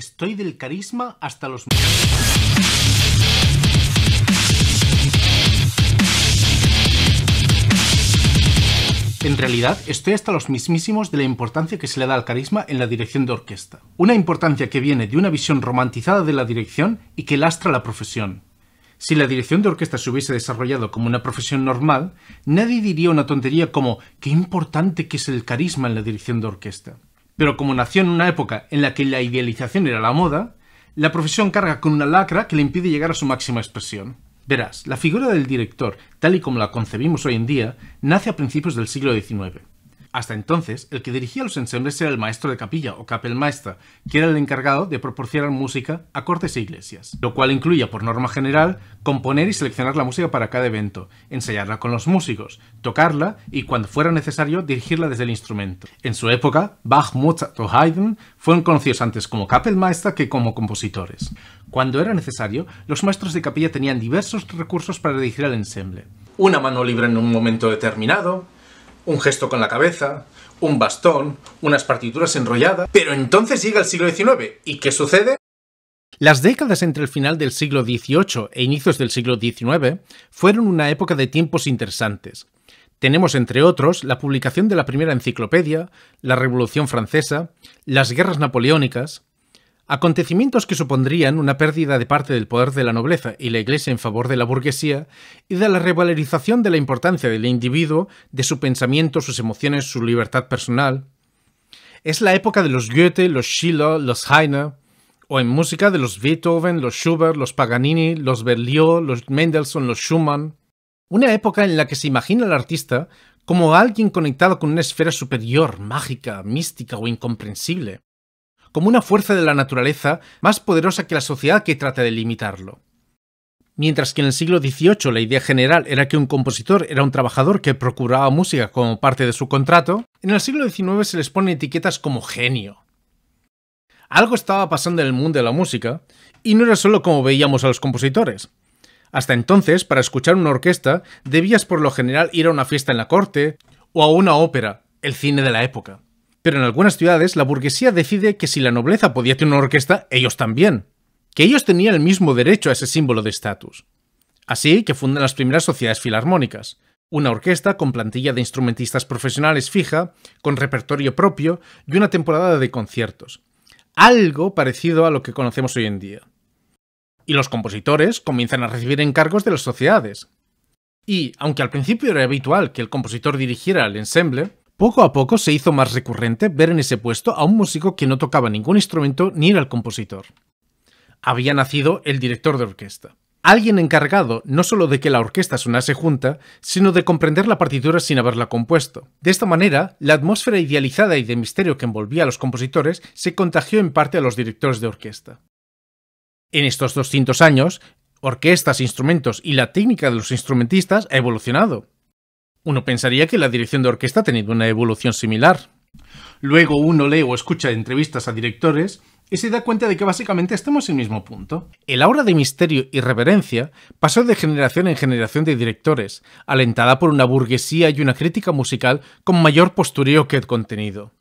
Estoy del carisma hasta los... En realidad, estoy hasta los mismísimos de la importancia que se le da al carisma en la dirección de orquesta. Una importancia que viene de una visión romantizada de la dirección y que lastra la profesión. Si la dirección de orquesta se hubiese desarrollado como una profesión normal, nadie diría una tontería como qué importante que es el carisma en la dirección de orquesta. Pero como nació en una época en la que la idealización era la moda, la profesión carga con una lacra que le impide llegar a su máxima expresión. Verás, la figura del director, tal y como la concebimos hoy en día, nace a principios del siglo XIX. Hasta entonces, el que dirigía los ensembles era el maestro de capilla o Kapellmeister, que era el encargado de proporcionar música a cortes e iglesias, lo cual incluía, por norma general, componer y seleccionar la música para cada evento, ensayarla con los músicos, tocarla y, cuando fuera necesario, dirigirla desde el instrumento. En su época, Bach, Mozart o Haydn fueron conocidos antes como Kapellmeister que como compositores. Cuando era necesario, los maestros de capilla tenían diversos recursos para dirigir el ensemble. Una mano libre en un momento determinado, un gesto con la cabeza, un bastón, unas partituras enrolladas. Pero entonces llega el siglo XIX. ¿Y qué sucede? Las décadas entre el final del siglo XVIII e inicios del siglo XIX fueron una época de tiempos interesantes. Tenemos, entre otros, la publicación de la primera enciclopedia, la Revolución Francesa, las guerras napoleónicas, acontecimientos que supondrían una pérdida de parte del poder de la nobleza y la Iglesia en favor de la burguesía y de la revalorización de la importancia del individuo, de su pensamiento, sus emociones, su libertad personal. Es la época de los Goethe, los Schiller, los Heine, o en música de los Beethoven, los Schubert, los Paganini, los Berlioz, los Mendelssohn, los Schumann. Una época en la que se imagina al artista como alguien conectado con una esfera superior, mágica, mística o incomprensible como una fuerza de la naturaleza más poderosa que la sociedad que trata de limitarlo. Mientras que en el siglo XVIII la idea general era que un compositor era un trabajador que procuraba música como parte de su contrato, en el siglo XIX se les pone etiquetas como genio. Algo estaba pasando en el mundo de la música, y no era solo como veíamos a los compositores. Hasta entonces, para escuchar una orquesta, debías por lo general ir a una fiesta en la corte o a una ópera, el cine de la época. Pero en algunas ciudades la burguesía decide que si la nobleza podía tener una orquesta, ellos también, que ellos tenían el mismo derecho a ese símbolo de estatus. Así que fundan las primeras sociedades filarmónicas, una orquesta con plantilla de instrumentistas profesionales fija, con repertorio propio y una temporada de conciertos, algo parecido a lo que conocemos hoy en día. Y los compositores comienzan a recibir encargos de las sociedades. Y, aunque al principio era habitual que el compositor dirigiera el ensemble, poco a poco se hizo más recurrente ver en ese puesto a un músico que no tocaba ningún instrumento ni era el compositor. Había nacido el director de orquesta. Alguien encargado no solo de que la orquesta sonase junta, sino de comprender la partitura sin haberla compuesto. De esta manera, la atmósfera idealizada y de misterio que envolvía a los compositores se contagió en parte a los directores de orquesta. En estos 200 años, orquestas, instrumentos y la técnica de los instrumentistas ha evolucionado. Uno pensaría que la dirección de orquesta ha tenido una evolución similar. Luego uno lee o escucha entrevistas a directores y se da cuenta de que básicamente estamos en el mismo punto. El aura de misterio y reverencia pasó de generación en generación de directores, alentada por una burguesía y una crítica musical con mayor postureo que el contenido.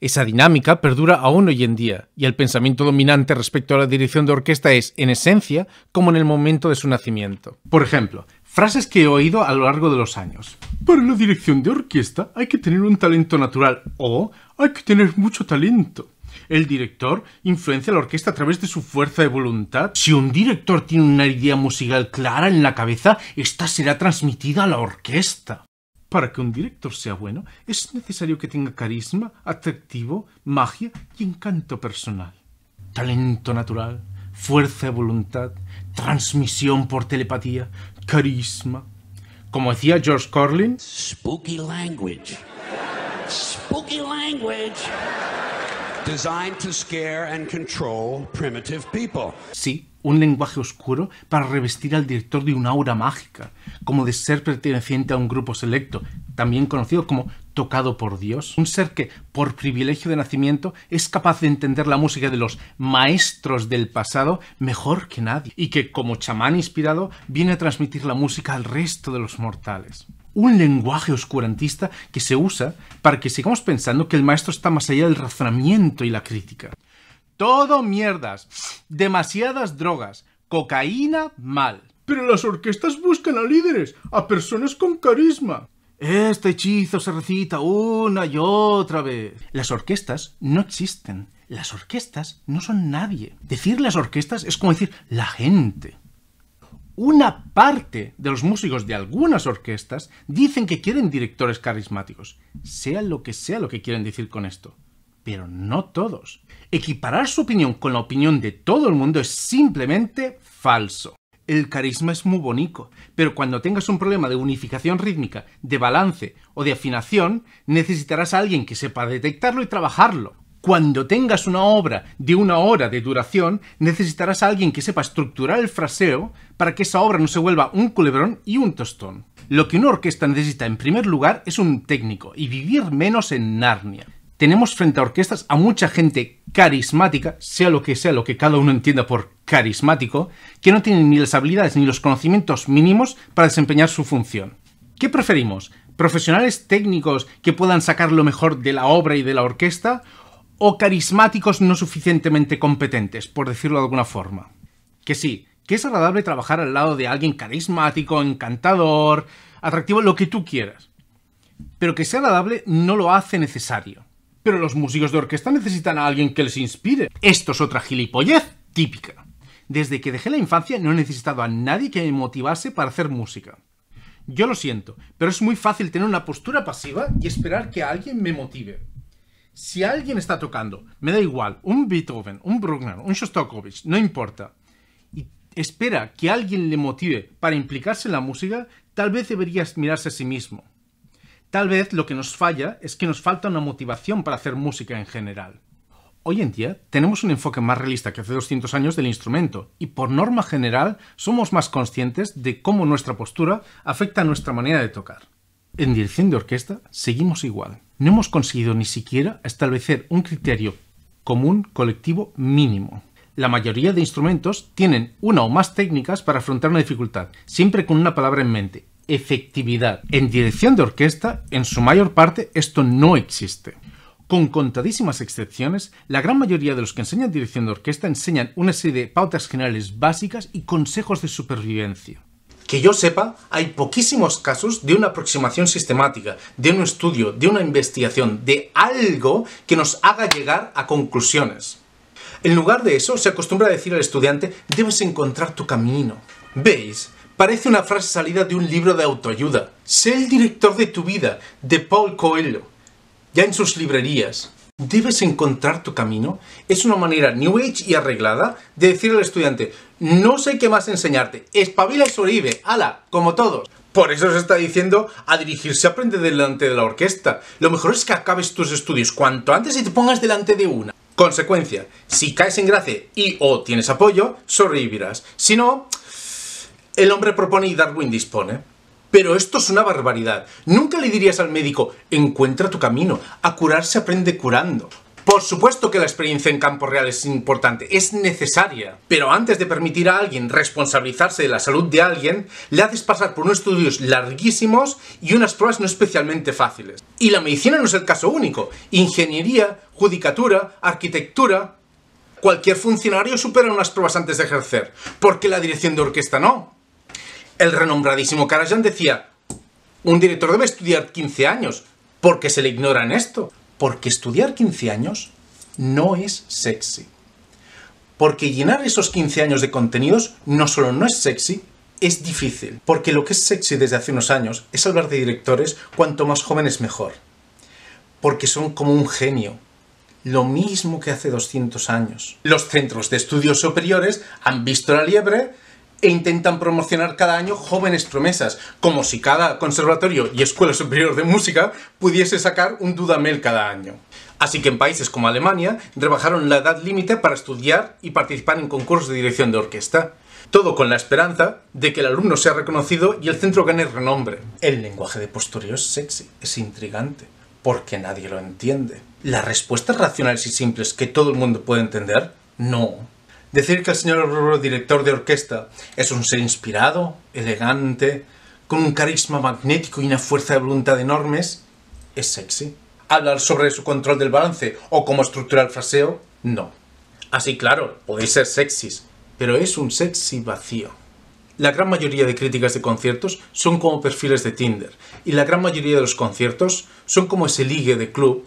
Esa dinámica perdura aún hoy en día, y el pensamiento dominante respecto a la dirección de orquesta es, en esencia, como en el momento de su nacimiento. Por ejemplo, frases que he oído a lo largo de los años. Para la dirección de orquesta hay que tener un talento natural o hay que tener mucho talento. El director influencia a la orquesta a través de su fuerza de voluntad. Si un director tiene una idea musical clara en la cabeza, esta será transmitida a la orquesta. Para que un director sea bueno, es necesario que tenga carisma, atractivo, magia y encanto personal. Talento natural, fuerza de voluntad, transmisión por telepatía, carisma. Como decía George Corlin, spooky language. Spooky language. Designed to scare and control primitive people. Sí, un lenguaje oscuro para revestir al director de una aura mágica, como de ser perteneciente a un grupo selecto, también conocido como tocado por Dios, un ser que, por privilegio de nacimiento, es capaz de entender la música de los maestros del pasado mejor que nadie, y que, como chamán inspirado, viene a transmitir la música al resto de los mortales un lenguaje oscurantista que se usa para que sigamos pensando que el maestro está más allá del razonamiento y la crítica. Todo mierdas. Demasiadas drogas. Cocaína mal. Pero las orquestas buscan a líderes, a personas con carisma. Este hechizo se recita una y otra vez. Las orquestas no existen. Las orquestas no son nadie. Decir las orquestas es como decir la gente. Una parte de los músicos de algunas orquestas dicen que quieren directores carismáticos. Sea lo que sea lo que quieren decir con esto pero no todos. Equiparar su opinión con la opinión de todo el mundo es simplemente falso. El carisma es muy bonito, pero cuando tengas un problema de unificación rítmica, de balance o de afinación, necesitarás a alguien que sepa detectarlo y trabajarlo. Cuando tengas una obra de una hora de duración, necesitarás a alguien que sepa estructurar el fraseo para que esa obra no se vuelva un culebrón y un tostón. Lo que una orquesta necesita en primer lugar es un técnico y vivir menos en Narnia tenemos frente a orquestas a mucha gente carismática, sea lo que sea lo que cada uno entienda por carismático, que no tienen ni las habilidades ni los conocimientos mínimos para desempeñar su función. ¿Qué preferimos? ¿Profesionales técnicos que puedan sacar lo mejor de la obra y de la orquesta? ¿O carismáticos no suficientemente competentes, por decirlo de alguna forma? Que sí, que es agradable trabajar al lado de alguien carismático, encantador, atractivo, lo que tú quieras. Pero que sea agradable no lo hace necesario. Pero los músicos de orquesta necesitan a alguien que les inspire. Esto es otra gilipollez típica. Desde que dejé la infancia no he necesitado a nadie que me motivase para hacer música. Yo lo siento, pero es muy fácil tener una postura pasiva y esperar que alguien me motive. Si alguien está tocando, me da igual, un Beethoven, un Bruckner, un Shostakovich, no importa, y espera que alguien le motive para implicarse en la música, tal vez deberías mirarse a sí mismo. Tal vez lo que nos falla es que nos falta una motivación para hacer música en general. Hoy en día tenemos un enfoque más realista que hace 200 años del instrumento y por norma general somos más conscientes de cómo nuestra postura afecta a nuestra manera de tocar. En dirección de orquesta seguimos igual. No hemos conseguido ni siquiera establecer un criterio común colectivo mínimo. La mayoría de instrumentos tienen una o más técnicas para afrontar una dificultad, siempre con una palabra en mente, efectividad. En dirección de orquesta, en su mayor parte, esto no existe. Con contadísimas excepciones, la gran mayoría de los que enseñan dirección de orquesta enseñan una serie de pautas generales básicas y consejos de supervivencia. Que yo sepa, hay poquísimos casos de una aproximación sistemática, de un estudio, de una investigación, de algo que nos haga llegar a conclusiones. En lugar de eso, se acostumbra a decir al estudiante, debes encontrar tu camino. ¿Veis? parece una frase salida de un libro de autoayuda. Sé el director de tu vida, de Paul Coelho. Ya en sus librerías. Debes encontrar tu camino. Es una manera New Age y arreglada de decir al estudiante, no sé qué más enseñarte, espabila y sobrevive, ala, como todos. Por eso se está diciendo a dirigirse aprende delante de la orquesta. Lo mejor es que acabes tus estudios cuanto antes y te pongas delante de una. Consecuencia, si caes en gracia y o tienes apoyo, sobrevivirás. Si no, el hombre propone y Darwin dispone. Pero esto es una barbaridad. Nunca le dirías al médico, encuentra tu camino. A curar se aprende curando. Por supuesto que la experiencia en campo real es importante, es necesaria. Pero antes de permitir a alguien responsabilizarse de la salud de alguien, le haces pasar por unos estudios larguísimos y unas pruebas no especialmente fáciles. Y la medicina no es el caso único. Ingeniería, judicatura, arquitectura... Cualquier funcionario supera unas pruebas antes de ejercer. ¿Por qué la dirección de orquesta no? El renombradísimo Karajan decía, un director debe estudiar 15 años, porque se le ignora en esto. Porque estudiar 15 años no es sexy. Porque llenar esos 15 años de contenidos no solo no es sexy, es difícil. Porque lo que es sexy desde hace unos años es hablar de directores cuanto más jóvenes mejor. Porque son como un genio. Lo mismo que hace 200 años. Los centros de estudios superiores han visto la liebre e intentan promocionar cada año jóvenes promesas, como si cada conservatorio y escuela superior de música pudiese sacar un Dudamel cada año. Así que en países como Alemania rebajaron la edad límite para estudiar y participar en concursos de dirección de orquesta. Todo con la esperanza de que el alumno sea reconocido y el centro gane renombre. El lenguaje de postureo es sexy, es intrigante, porque nadie lo entiende. ¿Las respuestas racionales y simples que todo el mundo puede entender? No, Decir que el señor director de orquesta es un ser inspirado, elegante, con un carisma magnético y una fuerza de voluntad enormes, es sexy. Hablar sobre su control del balance o cómo estructurar el fraseo, no. Así ah, claro, podéis ser sexys, pero es un sexy vacío. La gran mayoría de críticas de conciertos son como perfiles de Tinder, y la gran mayoría de los conciertos son como ese ligue de club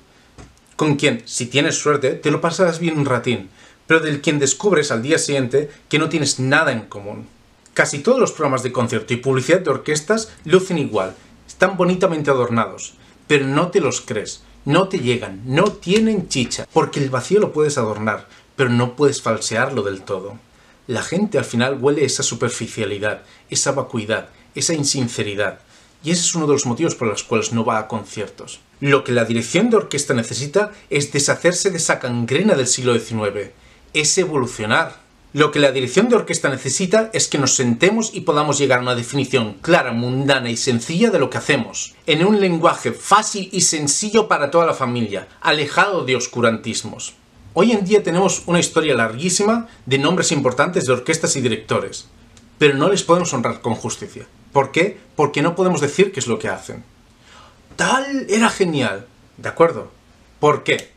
con quien, si tienes suerte, te lo pasarás bien un ratín, pero del quien descubres al día siguiente que no tienes nada en común. Casi todos los programas de concierto y publicidad de orquestas lucen igual, están bonitamente adornados, pero no te los crees, no te llegan, no tienen chicha, porque el vacío lo puedes adornar, pero no puedes falsearlo del todo. La gente al final huele esa superficialidad, esa vacuidad, esa insinceridad, y ese es uno de los motivos por los cuales no va a conciertos. Lo que la dirección de orquesta necesita es deshacerse de esa cangrena del siglo XIX, es evolucionar. Lo que la dirección de orquesta necesita es que nos sentemos y podamos llegar a una definición clara, mundana y sencilla de lo que hacemos, en un lenguaje fácil y sencillo para toda la familia, alejado de oscurantismos. Hoy en día tenemos una historia larguísima de nombres importantes de orquestas y directores, pero no les podemos honrar con justicia. ¿Por qué? Porque no podemos decir qué es lo que hacen. Tal era genial, ¿de acuerdo? ¿Por qué?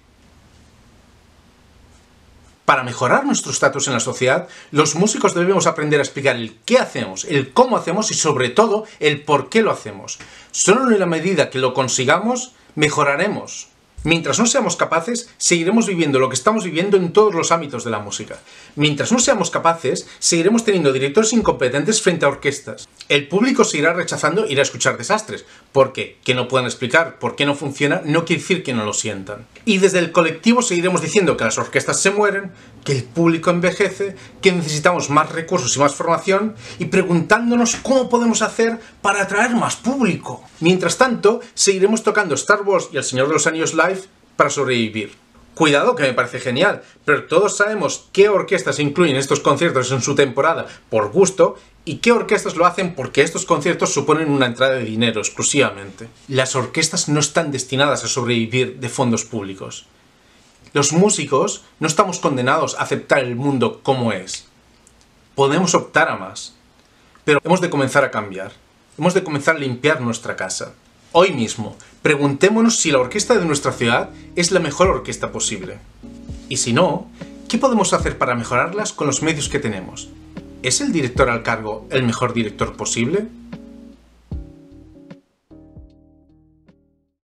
Para mejorar nuestro estatus en la sociedad, los músicos debemos aprender a explicar el qué hacemos, el cómo hacemos y sobre todo el por qué lo hacemos. Solo en la medida que lo consigamos, mejoraremos. Mientras no seamos capaces, seguiremos viviendo lo que estamos viviendo en todos los ámbitos de la música. Mientras no seamos capaces, seguiremos teniendo directores incompetentes frente a orquestas. El público seguirá rechazando ir a escuchar desastres, porque que no puedan explicar por qué no funciona no quiere decir que no lo sientan. Y desde el colectivo seguiremos diciendo que las orquestas se mueren, que el público envejece, que necesitamos más recursos y más formación, y preguntándonos cómo podemos hacer para atraer más público. Mientras tanto, seguiremos tocando Star Wars y El Señor de los Anillos Live para sobrevivir. Cuidado, que me parece genial, pero todos sabemos qué orquestas incluyen estos conciertos en su temporada por gusto y qué orquestas lo hacen porque estos conciertos suponen una entrada de dinero exclusivamente. Las orquestas no están destinadas a sobrevivir de fondos públicos. Los músicos no estamos condenados a aceptar el mundo como es. Podemos optar a más, pero hemos de comenzar a cambiar. Hemos de comenzar a limpiar nuestra casa. Hoy mismo, preguntémonos si la orquesta de nuestra ciudad es la mejor orquesta posible. Y si no, ¿qué podemos hacer para mejorarlas con los medios que tenemos? ¿Es el director al cargo el mejor director posible?